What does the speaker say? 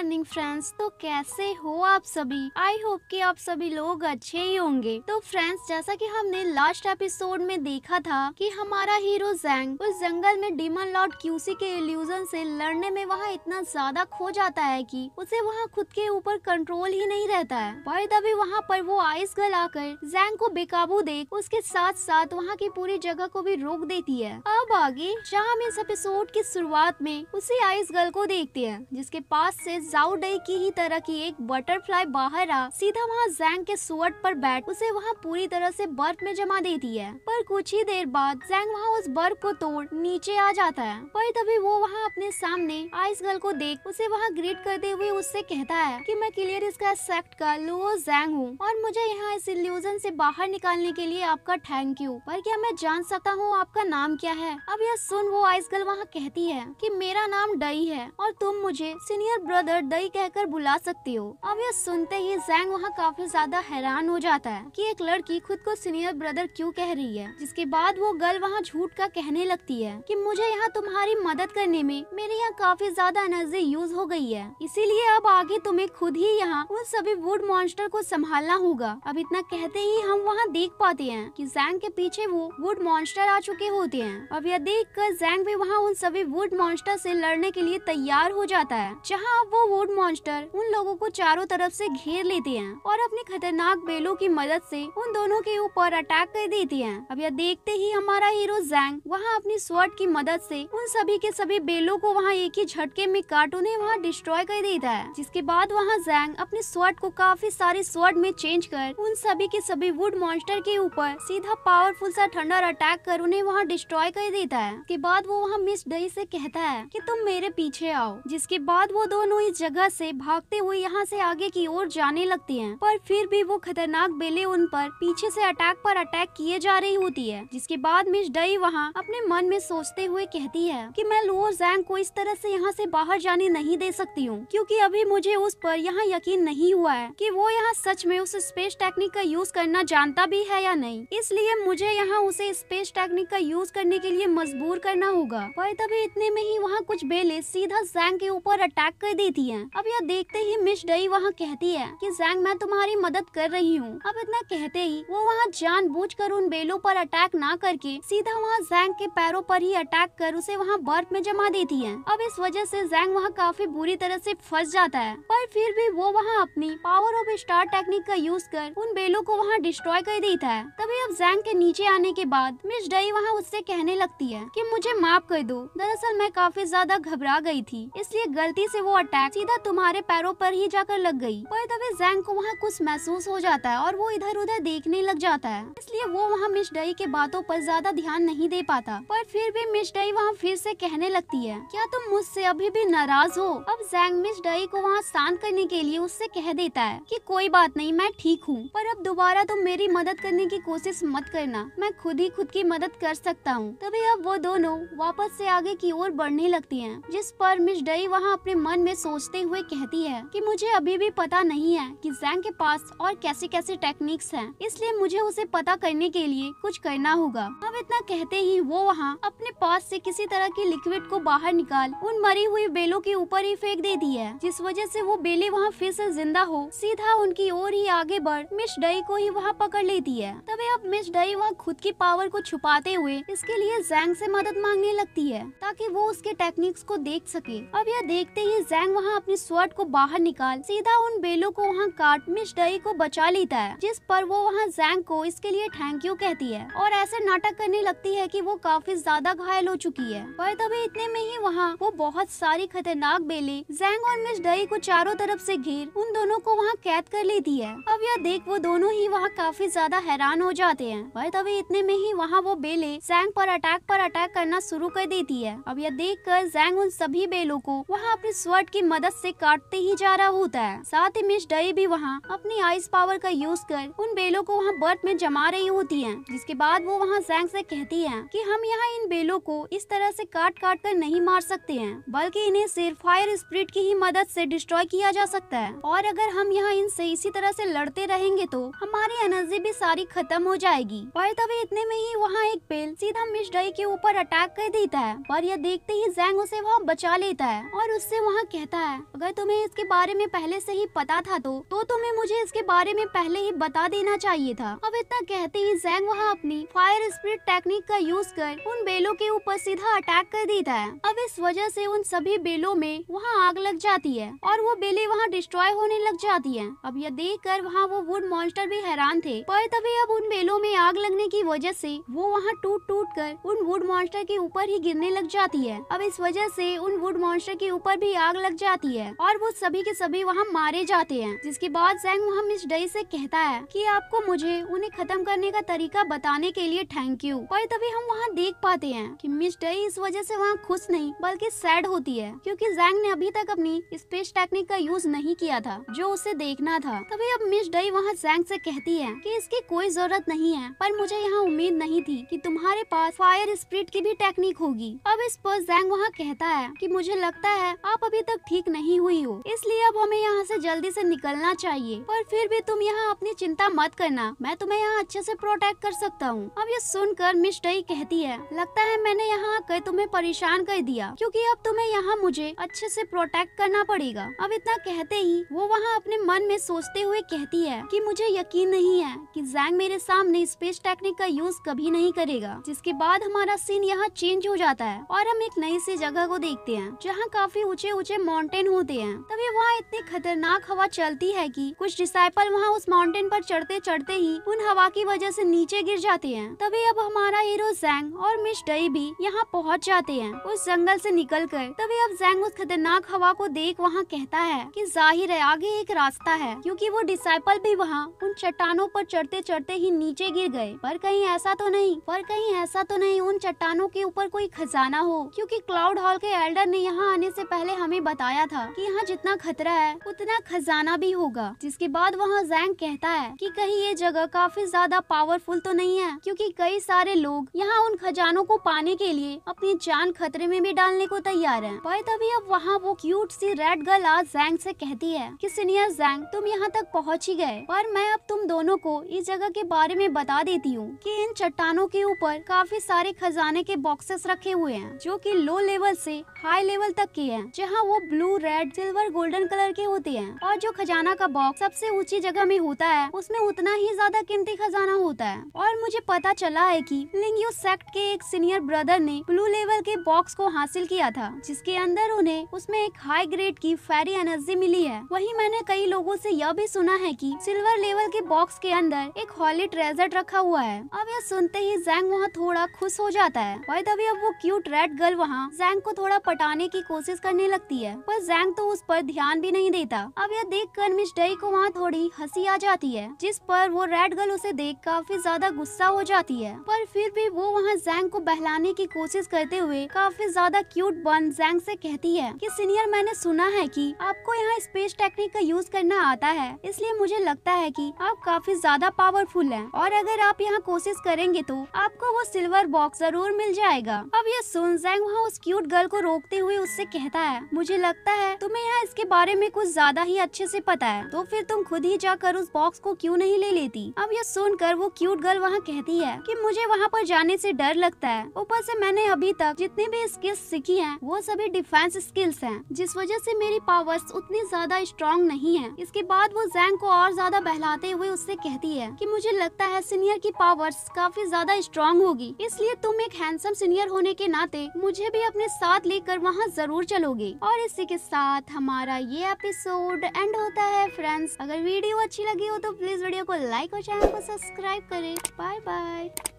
morning friends तो कैसे हो आप सभी आई होप कि आप सभी लोग अच्छे ही होंगे तो फ्रेंड्स जैसा कि हमने लास्ट एपिसोड में देखा था कि हमारा हीरो जैंग उस जंगल में डिमन लॉर्ड क्यूसी के इल्यूजन से लड़ने में वहाँ इतना ज्यादा खो जाता है कि उसे वहाँ खुद के ऊपर कंट्रोल ही नहीं रहता है भाई दबी वहाँ पर वो आइस गल आकर जैंग को बेकाबू देख उसके साथ साथ वहाँ की पूरी जगह को भी रोक देती है अब आगे जहाँ हम इस एपिसोड की शुरुआत में उसी आइस गर्ल को देखते हैं जिसके पास से जाऊडई की ही तरह की एक बटरफ्लाई बाहर आ सीधा वहाँ जैंग के सुअट पर बैठ उसे वहाँ पूरी तरह से बर्फ में जमा देती है पर कुछ ही देर बाद जैंग वहाँ उस बर्फ को तोड़ नीचे आ जाता है पर तभी वो वहाँ अपने सामने आइस गर्ल को देख उसे वहाँ ग्रीट करते हुए उससे कहता है की मैं क्लियर इसका एक्सेप्ट कर लुओ जैंग हूँ और मुझे यहाँ इस इल्यूजन से बाहर निकालने के लिए आपका थैंक यू पर क्या मैं जान सकता हूँ आपका नाम क्या है अब यह सुन वो आइस गर्ल वहाँ कहती है की मेरा नाम डई है और तुम मुझे सीनियर ब्रदर पर दई कहकर बुला सकती हो अब यह सुनते ही जैंग वहाँ काफी ज्यादा हैरान हो जाता है कि एक लड़की खुद को सीनियर ब्रदर क्यों कह रही है जिसके बाद वो गर्ल वहाँ झूठ का कहने लगती है कि मुझे यहाँ तुम्हारी मदद करने में मेरे यहाँ काफी ज्यादा एनर्जी यूज हो गई है इसीलिए अब आगे तुम्हें खुद ही यहाँ उन सभी वुड मॉन्स्टर को संभालना होगा अब इतना कहते ही हम वहाँ देख पाते हैं की जैंग के पीछे वो वुड मॉन्स्टर आ चुके होते हैं अब यह देख कर जैंग भी वहाँ उन सभी वुड मॉन्स्टर ऐसी लड़ने के लिए तैयार हो जाता है जहाँ वो वुड मॉन्स्टर उन लोगों को चारों तरफ से घेर लेती हैं और अपने खतरनाक बेलों की मदद से उन दोनों के ऊपर अटैक कर देती हैं अब यह देखते ही हमारा हीरो जैंग वहाँ अपनी स्वर्ट की मदद से उन सभी के सभी बेलों को वहाँ एक ही झटके में काट उन्हें वहाँ डिस्ट्रॉय कर देता है जिसके बाद वहाँ जैंग अपने स्वर्ट को काफी सारे स्वर्ट में चेंज कर उन सभी के सभी वुड मॉन्स्टर के ऊपर सीधा पावरफुल सा थंडर अटैक कर उन्हें वहाँ डिस्ट्रॉय कर देता है उसके बाद वो वहाँ मिस डई से कहता है कि तुम मेरे पीछे आओ जिसके बाद वो दोनों इस जगह से भागते हुए यहाँ से आगे की ओर जाने लगती हैं पर फिर भी वो खतरनाक बेले उन पर पीछे से अटैक पर अटैक किए जा रही होती है जिसके बाद मिस डई वहाँ अपने मन में सोचते हुए कहती है कि मैं लुओ जैंग को इस तरह से यहाँ से बाहर जाने नहीं दे सकती हूँ क्योंकि अभी मुझे उस पर यहाँ यकीन नहीं हुआ है कि वो यहाँ सच में उस स्पेस टेक्निक का यूज करना जानता भी है या नहीं इसलिए मुझे यहाँ उसे स्पेस टेक्निक का यूज करने के लिए मजबूर करना होगा पर तभी इतने में ही वहाँ कुछ बेले सीधा जैंग के ऊपर अटैक कर थी देती है अब यह देखते ही मिस डई वहाँ कहती है कि जैंग मैं तुम्हारी मदद कर रही हूँ अब इतना कहते ही वो वहाँ कर उन बेलों पर अटैक ना करके सीधा वहाँ जैंग के पैरों पर ही अटैक कर उसे वहाँ बर्फ में जमा देती है अब इस वजह से जैंग वहाँ काफी बुरी तरह से फंस जाता है पर फिर भी वो वहाँ अपनी पावर ऑफ स्टार टेक्निक का यूज कर उन बेलों को वहाँ डिस्ट्रॉय कर देता है तभी अब जैंग के नीचे आने के बाद मिस डई वहाँ उससे कहने लगती है की मुझे माफ कर दो दरअसल मैं काफी ज्यादा घबरा गयी थी इसलिए गलती ऐसी वो अटैक सीधा तुम्हारे पैरों पर ही जाकर लग गई पर दबे जैंग को वहाँ कुछ महसूस हो जाता है और वो इधर उधर देखने लग जाता है इसलिए वो वहाँ मिस डई के बातों पर ज्यादा ध्यान नहीं दे पाता पर फिर भी मिस डई वहाँ फिर से कहने लगती है क्या तुम मुझसे अभी भी नाराज हो अब जैंग मिस डई को वहाँ शांत करने के लिए उससे कह देता है की कोई बात नहीं मैं ठीक हूँ पर अब दोबारा तुम मेरी मदद करने की कोशिश मत करना मैं खुद ही खुद की मदद कर सकता हूँ तभी अब वो दोनों वापस ऐसी आगे की ओर बढ़ने लगती है जिस पर मिस डई वहाँ अपने मन में सोच सोचते हुए कहती है कि मुझे अभी भी पता नहीं है कि जैंग के पास और कैसे कैसे टेक्निक्स हैं इसलिए मुझे उसे पता करने के लिए कुछ करना होगा अब इतना कहते ही वो वहाँ अपने पास से किसी तरह की लिक्विड को बाहर निकाल उन मरी हुई बेलों के ऊपर ही फेंक देती है जिस वजह से वो बेले वहाँ फिर से जिंदा हो सीधा उनकी ओर ही आगे बढ़ मिस डई को ही वहाँ पकड़ लेती है तभी अब मिस डई वहाँ खुद की पावर को छुपाते हुए इसके लिए जैंग से मदद मांगने लगती है ताकि वो उसके टेक्निक्स को देख सके अब यह देखते ही जैंग वहाँ वहाँ अपने स्वर्ट को बाहर निकाल सीधा उन बेलों को वहाँ काट मिस डई को बचा लेता है जिस पर वो वहाँ जैंग को इसके लिए थैंक यू कहती है और ऐसे नाटक करने लगती है की वो काफी ज्यादा घायल हो चुकी है पर तभी इतने में ही वहाँ वो बहुत सारी खतरनाक बेले जैंग और मिस डई को चारों तरफ ऐसी घेर उन दोनों को वहाँ कैद कर लेती है अब यह देख वो दोनों ही वहाँ काफी ज्यादा हैरान हो जाते हैं पर तभी इतने में ही वहाँ वो बेले जैंग पर अटैक पर अटैक करना शुरू कर देती है अब यह देख कर जैंग उन सभी बेलों को वहाँ अपने स्वर्ट की मदद मदद से काटते ही जा रहा होता है साथ ही मिस डई भी वहाँ अपनी आइस पावर का यूज कर उन बेलों को वहाँ बर्फ में जमा रही होती है जिसके बाद वो वहाँ जैंग ऐसी कहती है की हम यहाँ इन बेलों को इस तरह ऐसी काट काट कर नहीं मार सकते हैं बल्कि इन्हें सिर्फ फायर स्प्रिट की ही मदद ऐसी डिस्ट्रॉय किया जा सकता है और अगर हम यहाँ इनसे इसी तरह ऐसी लड़ते रहेंगे तो हमारी एनर्जी भी सारी खत्म हो जाएगी पर तभी इतने में ही वहाँ एक बेल सीधा मिस डई के ऊपर अटैक कर देता है पर यह देखते ही जैंग उसे वहाँ बचा लेता है और उससे वहाँ कहता है है अगर तुम्हें इसके बारे में पहले से ही पता था तो तो तुम्हें मुझे इसके बारे में पहले ही बता देना चाहिए था अब इतना कहते ही जैंग वहाँ अपनी फायर स्प्रिट टेक्निक का यूज कर उन बेलों के ऊपर सीधा अटैक कर देता है अब इस वजह से उन सभी बेलों में वहाँ आग लग जाती है और वो बेले वहाँ डिस्ट्रॉय होने लग जाती है अब यह देख कर वहाँ वो वुड मॉन्स्टर भी हैरान थे पर तभी अब उन बेलों में आग लगने की वजह से वो वहाँ टूट टूट कर उन वुड मॉन्स्टर के ऊपर ही गिरने लग जाती है अब इस वजह से उन वुड मॉन्स्टर के ऊपर भी आग लग जाती जाती है और वो सभी के सभी वहाँ मारे जाते हैं जिसके बाद सैंग वहाँ मिस डई से कहता है कि आपको मुझे उन्हें खत्म करने का तरीका बताने के लिए थैंक यू और तभी हम वहाँ देख पाते हैं कि मिस डई इस वजह से वहाँ खुश नहीं बल्कि सैड होती है क्योंकि जैंग ने अभी तक अपनी स्पेस टेक्निक का यूज नहीं किया था जो उसे देखना था तभी अब मिस डई वहाँ जैंग ऐसी कहती है की इसकी कोई जरूरत नहीं है पर मुझे यहाँ उम्मीद नहीं थी की तुम्हारे पास फायर स्प्रिट की भी टेक्निक होगी अब इस पर जैंग वहाँ कहता है की मुझे लगता है आप अभी तक ठीक ठीक नहीं हुई हो इसलिए अब हमें यहाँ से जल्दी से निकलना चाहिए पर फिर भी तुम यहाँ अपनी चिंता मत करना मैं तुम्हें यहाँ अच्छे से प्रोटेक्ट कर सकता हूँ अब ये सुनकर मिस डई कहती है लगता है मैंने यहाँ आकर तुम्हें परेशान कर दिया क्योंकि अब तुम्हें यहाँ मुझे अच्छे से प्रोटेक्ट करना पड़ेगा अब इतना कहते ही वो वहाँ अपने मन में सोचते हुए कहती है कि मुझे यकीन नहीं है कि जैंग मेरे सामने स्पेस टेक्निक का यूज कभी नहीं करेगा जिसके बाद हमारा सीन यहाँ चेंज हो जाता है और हम एक नई सी जगह को देखते हैं जहाँ काफी ऊंचे ऊंचे माउंट माउंटेन होते हैं तभी वहाँ इतनी खतरनाक हवा चलती है कि कुछ डिसाइपल वहाँ उस माउंटेन पर चढ़ते चढ़ते ही उन हवा की वजह से नीचे गिर जाते हैं तभी अब हमारा हीरो जैंग और मिस डई भी यहाँ पहुँच जाते हैं उस जंगल से कर तभी अब जैंग उस खतरनाक हवा को देख वहाँ कहता है की जाहिर है आगे एक रास्ता है क्यूँकी वो डिसाइपल भी वहाँ उन चट्टानों पर चढ़ते चढ़ते ही नीचे गिर गए पर कहीं ऐसा तो नहीं पर कहीं ऐसा तो नहीं उन चट्टानों के ऊपर कोई खजाना हो क्योंकि क्लाउड हॉल के एल्डर ने यहाँ आने से पहले हमें बताया बताया था कि यहाँ जितना खतरा है उतना खजाना भी होगा जिसके बाद वहाँ जैंग कहता है कि कहीं ये जगह काफी ज्यादा पावरफुल तो नहीं है क्योंकि कई सारे लोग यहाँ उन खजानों को पाने के लिए अपनी जान खतरे में भी डालने को तैयार है पर तभी अब वहाँ वो क्यूट सी रेड गर्ल आज जैंग से कहती है कि सीनियर जैंग तुम यहाँ तक पहुँच ही गए और मैं अब तुम दोनों को इस जगह के बारे में बता देती हूँ की इन चट्टानों के ऊपर काफी सारे खजाने के बॉक्सेस रखे हुए हैं जो की लो लेवल ऐसी हाई लेवल तक के है जहाँ वो blue blue red silver golden colour के होते हैं और जो खजाना का बॉक्स सबसे ऊंची जगह में होता है उसमें उतना ही ज्यादा कीमती खजाना होता है और मुझे पता चला है कि लिंगयो सेक्ट के एक सीनियर ब्रदर ने ब्लू लेवल के बॉक्स को हासिल किया था जिसके अंदर उन्हें उसमें एक हाई ग्रेड की फेरी एनर्जी मिली है वही मैंने कई लोगो ऐसी यह भी सुना है की सिल्वर लेवल के बॉक्स के अंदर एक हॉली ट्रेजर रखा हुआ है अब यह सुनते ही जैंग वहाँ थोड़ा खुश हो जाता है और तभी अब वो क्यूट रेड गर्ल वहाँ जैंग को थोड़ा पटाने की कोशिश करने लगती है पर जैंग तो उस पर ध्यान भी नहीं देता अब यह देख कर मिस डई को वहाँ थोड़ी हंसी आ जाती है जिस पर वो रेड गर्ल उसे देख काफी ज्यादा गुस्सा हो जाती है पर फिर भी वो वहाँ जैंग को बहलाने की कोशिश करते हुए काफी ज्यादा क्यूट बन जैंग से कहती है कि सीनियर मैंने सुना है कि आपको यहाँ स्पेस टेक्निक का यूज करना आता है इसलिए मुझे लगता है कि आप काफी ज्यादा पावरफुल हैं और अगर आप यहाँ कोशिश करेंगे तो आपको वो सिल्वर बॉक्स जरूर मिल जाएगा अब यह सुन जैंग वहाँ उस क्यूट गर्ल को रोकते हुए उससे कहता है मुझे लगता लगता है तुम्हें यहाँ इसके बारे में कुछ ज्यादा ही अच्छे से पता है तो फिर तुम खुद ही जाकर उस बॉक्स को क्यों नहीं ले लेती अब यह सुनकर वो क्यूट गर्ल वहाँ कहती है कि मुझे वहाँ पर जाने से डर लगता है ऊपर से मैंने अभी तक जितनी भी स्किल्स सीखी हैं वो सभी डिफेंस स्किल्स हैं जिस वजह से मेरी पावर्स उतनी ज्यादा स्ट्रॉन्ग नहीं है इसके बाद वो जैंग को और ज्यादा बहलाते हुए उससे कहती है की मुझे लगता है सीनियर की पावर्स काफी ज्यादा स्ट्रॉन्ग होगी इसलिए तुम एक हैंडसम सीनियर होने के नाते मुझे भी अपने साथ लेकर वहाँ जरूर चलोगे और इसी के साथ हमारा ये एपिसोड एंड होता है फ्रेंड्स अगर वीडियो अच्छी लगी हो तो प्लीज वीडियो को लाइक और चैनल को सब्सक्राइब करें बाय बाय